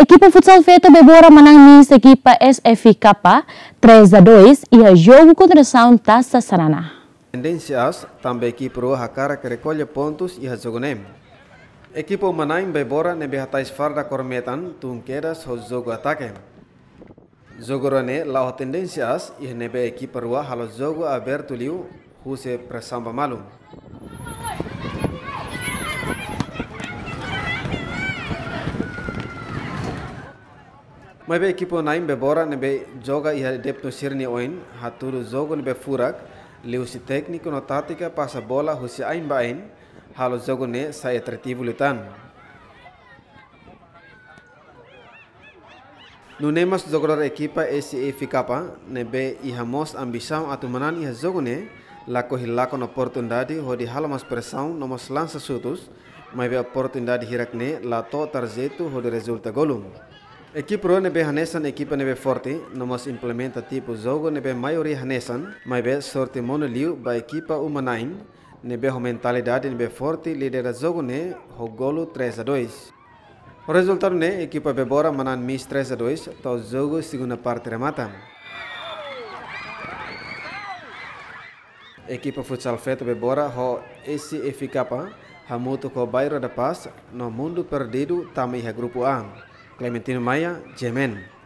Equipa Futsal Feta Bebora Manangnis, equipa SFK 3 a ah. 2 e a jogo contra São Taça Sarana. Tendências, também equipa Roja Cara que recolhe pontos e a jogo nem. Equipa Manang Bebora nebe hatais farda cormetan, tunqueras o jogo ataque. Jogorone lao tendências e nebe equipa Roja halo jogo aberto liu, huse presamba malum. mai be ekipo naim be bora ne be joga iha depto sirni oin haturu jogo ne be furak liusi tekniko no tatika pasa bola husi ain bain ain halo jogo ne saya e tertibu lutan Nu nemas jogodar ekipa e e ACA ne be iha mos ambisau atu manan iha jogo ne lako hilako no oportunidade di halo mas presau no mas sutus mai be oportunidade hirak ne lato tarjetu di resulta golum. Equipe nebe hanesan equipe nebe forte, nós implementa tipo jogo nebe maioria hanesan, mas be sorte monoliu ba equipa umanain, nebe mentalidade nebe forte lidera jogo ne hogolo 3 a 2. O resultado ne equipa bebora manan mis 3 a 2, to jogo segunda parte remata. Equipa futsal feto bebora ho esse eficapa, hamuto ko bairro da paz no mundo perdido também é grupo A. Clementino Maya, Yemen.